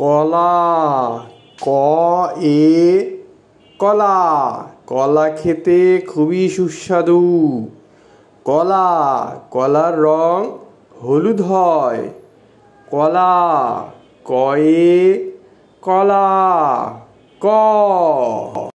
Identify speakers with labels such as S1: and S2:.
S1: কলা ক এ কলা কলা খেতে খুবই সুস্বাদু কলা কলার রং হলুদ হয় কলা কয়ে কলা ক